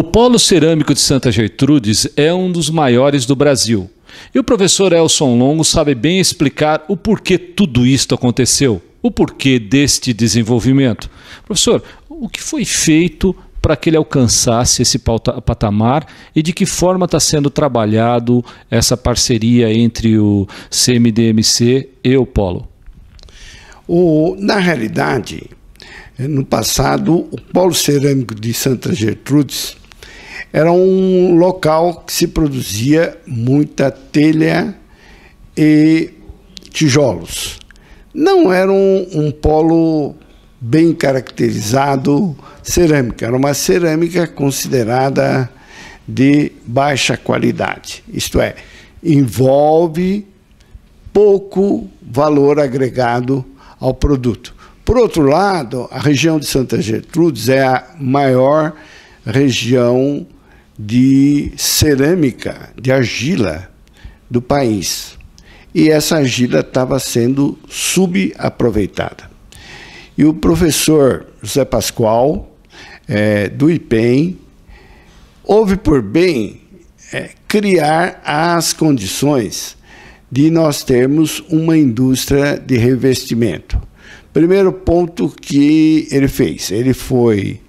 O Polo Cerâmico de Santa Gertrudes é um dos maiores do Brasil. E o professor Elson Longo sabe bem explicar o porquê tudo isto aconteceu, o porquê deste desenvolvimento. Professor, o que foi feito para que ele alcançasse esse patamar e de que forma está sendo trabalhado essa parceria entre o CMDMC e o Polo? O, na realidade, no passado, o Polo Cerâmico de Santa Gertrudes era um local que se produzia muita telha e tijolos. Não era um, um polo bem caracterizado cerâmica, era uma cerâmica considerada de baixa qualidade, isto é, envolve pouco valor agregado ao produto. Por outro lado, a região de Santa Gertrudes é a maior região de cerâmica, de argila do país. E essa argila estava sendo subaproveitada. E o professor José Pascoal, é, do IPEM, houve por bem é, criar as condições de nós termos uma indústria de revestimento. Primeiro ponto que ele fez, ele foi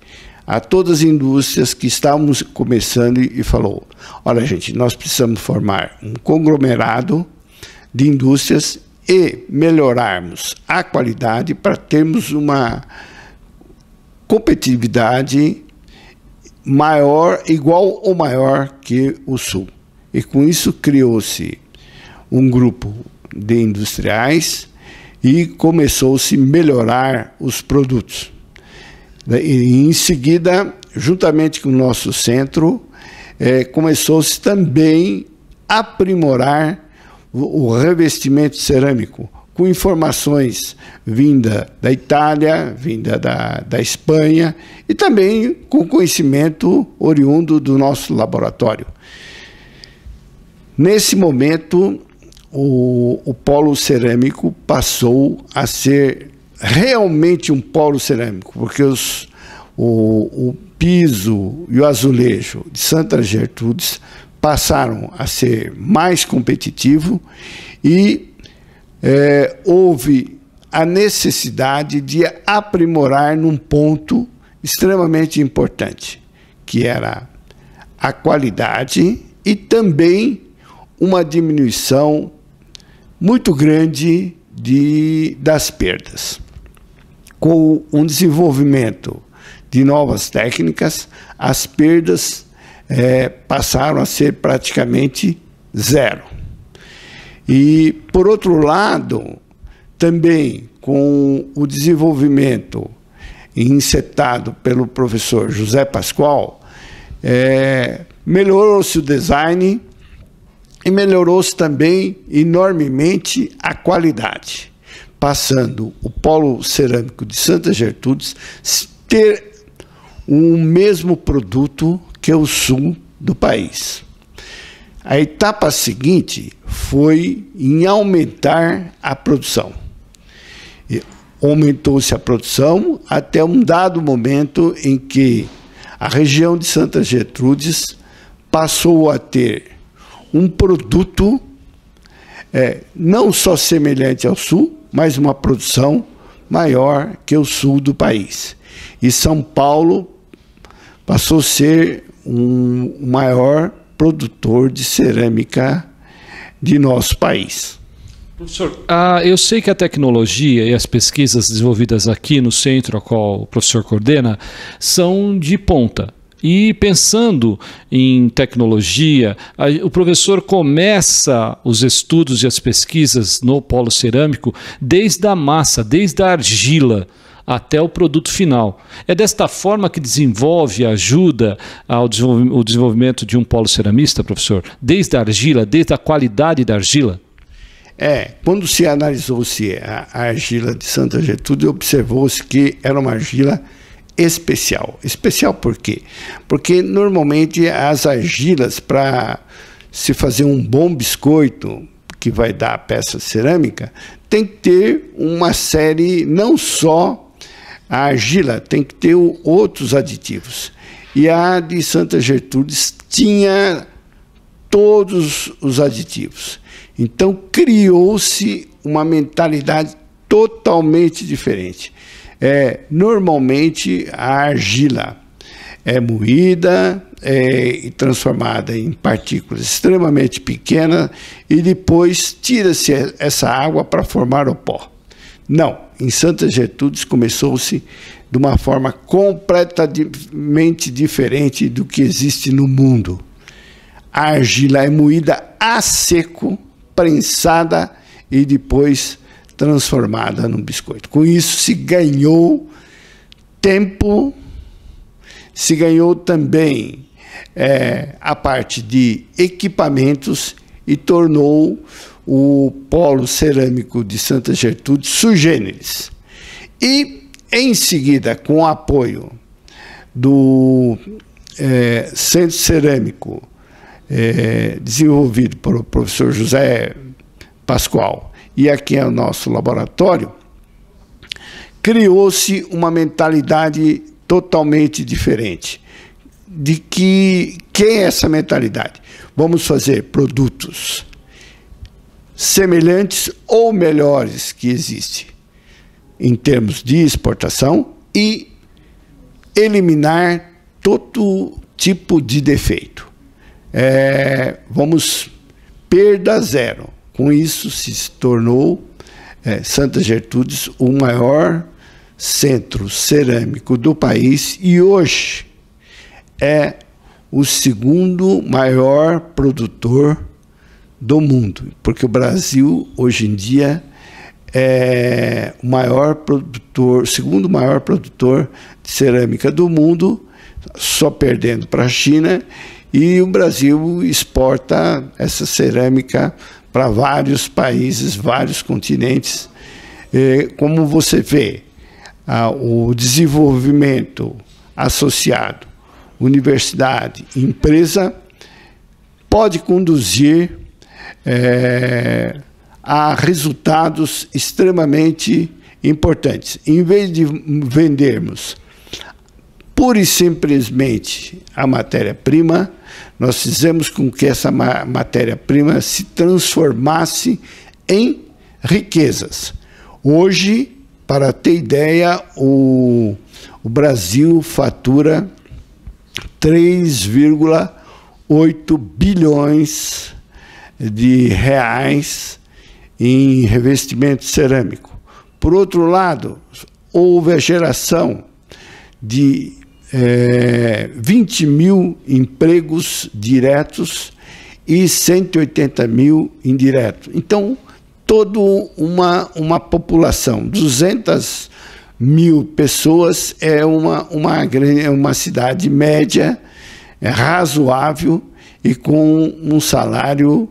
a todas as indústrias que estávamos começando e falou: olha, gente, nós precisamos formar um conglomerado de indústrias e melhorarmos a qualidade para termos uma competitividade maior, igual ou maior que o Sul. E com isso criou-se um grupo de industriais e começou-se melhorar os produtos. Né, e, em seguida, juntamente com o nosso centro, é, começou-se também a aprimorar o revestimento cerâmico, com informações vinda da Itália, vinda da, da Espanha e também com conhecimento oriundo do nosso laboratório. Nesse momento, o, o polo cerâmico passou a ser realmente um polo cerâmico, porque os, o, o piso e o azulejo de Santa Gertrudes passaram a ser mais competitivo e é, houve a necessidade de aprimorar num ponto extremamente importante, que era a qualidade e também uma diminuição muito grande de, das perdas com o desenvolvimento de novas técnicas, as perdas é, passaram a ser praticamente zero. E, por outro lado, também com o desenvolvimento incetado pelo professor José Pascoal, é, melhorou-se o design e melhorou-se também enormemente a qualidade passando o polo cerâmico de Santa Gertrudes, ter o mesmo produto que o sul do país. A etapa seguinte foi em aumentar a produção. Aumentou-se a produção até um dado momento em que a região de Santa Gertrudes passou a ter um produto é, não só semelhante ao sul, mas uma produção maior que o sul do país. E São Paulo passou a ser um maior produtor de cerâmica de nosso país. Professor, ah, eu sei que a tecnologia e as pesquisas desenvolvidas aqui no centro, a qual o professor coordena, são de ponta. E pensando em tecnologia, o professor começa os estudos e as pesquisas no polo cerâmico desde a massa, desde a argila até o produto final. É desta forma que desenvolve, ajuda ao desenvolvimento de um polo ceramista, professor? Desde a argila, desde a qualidade da argila? É, quando se analisou-se a, argila de Santa Getúlio, observou-se que era uma argila especial. Especial por quê? Porque normalmente as argilas, para se fazer um bom biscoito, que vai dar a peça cerâmica, tem que ter uma série, não só a argila, tem que ter outros aditivos. E a de Santa Gertrudes tinha todos os aditivos. Então criou-se uma mentalidade totalmente diferente é normalmente a argila. É moída é, e é, transformada em partículas extremamente pequenas e depois tira-se essa água para formar o pó. Não, em Santa Gertrudes começou-se de uma forma completamente diferente do que existe no mundo. A argila é moída a seco, prensada e depois transformada num biscoito. Com isso se ganhou tempo, se ganhou também é, a parte de equipamentos e tornou o polo cerâmico de Santa Gertrude sugêneres. E, em seguida, com o apoio do é, Centro Cerâmico, é, desenvolvido pelo professor José Pascoal, e aqui é o nosso laboratório, criou-se uma mentalidade totalmente diferente. De que quem é essa mentalidade? Vamos fazer produtos semelhantes ou melhores que existem em termos de exportação e eliminar todo tipo de defeito. É, vamos perda zero. Com isso, se tornou é, Santa Gertrudes o maior centro cerâmico do país e hoje é o segundo maior produtor do mundo, porque o Brasil hoje em dia é o maior produtor, segundo maior produtor de cerâmica do mundo, só perdendo para a China, e o Brasil exporta essa cerâmica para vários países, vários continentes. É, como você vê, o desenvolvimento associado universidade, empresa, pode conduzir é, a resultados extremamente importantes. Em vez de vendermos pura e simplesmente a matéria-prima, nós fizemos com que essa matéria-prima se transformasse em riquezas. Hoje, para ter ideia, o, o Brasil fatura 3,8 bilhões de reais em revestimento cerâmico. Por outro lado, houve a geração de é, 20 mil empregos diretos e 180 mil indiretos. Então, toda uma, uma população, 200 mil pessoas é uma, uma, é uma cidade média, é razoável e com um salário,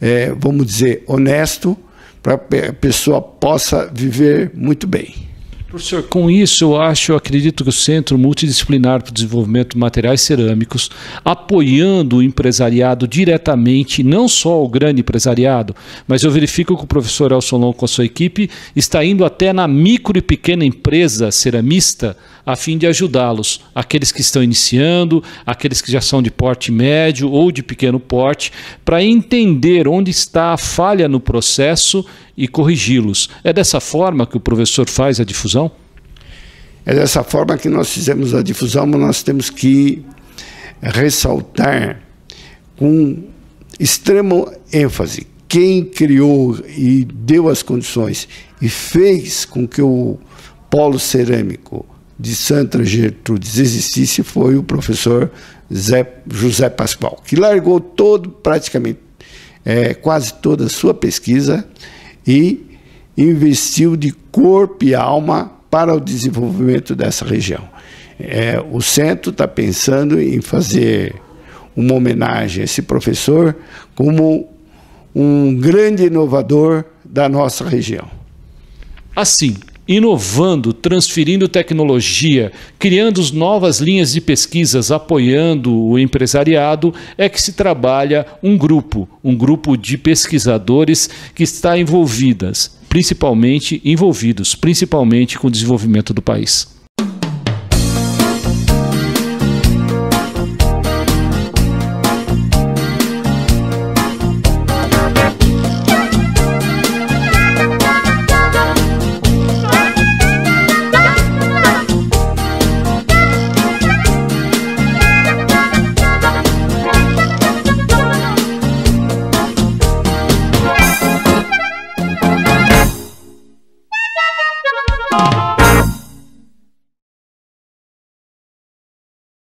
é, vamos dizer, honesto, para que a pessoa possa viver muito bem. Professor, com isso eu acho, eu acredito que o Centro Multidisciplinar para o Desenvolvimento de Materiais Cerâmicos, apoiando o empresariado diretamente, não só o grande empresariado, mas eu verifico que o professor Elson Long com a sua equipe está indo até na micro e pequena empresa ceramista, a fim de ajudá-los, aqueles que estão iniciando, aqueles que já são de porte médio ou de pequeno porte, para entender onde está a falha no processo e corrigi-los. É dessa forma que o professor faz a difusão? É dessa forma que nós fizemos a difusão, mas nós temos que ressaltar com extremo ênfase quem criou e deu as condições e fez com que o polo cerâmico de Santa Gertrudes existisse foi o professor Zé, José Pascoal, que largou todo, praticamente é, quase toda a sua pesquisa e investiu de corpo e alma para o desenvolvimento dessa região. É, o centro está pensando em fazer uma homenagem a esse professor como um grande inovador da nossa região. Assim, inovando, transferindo tecnologia, criando novas linhas de pesquisas, apoiando o empresariado, é que se trabalha um grupo, um grupo de pesquisadores que está envolvidas, principalmente envolvidos, principalmente com o desenvolvimento do país.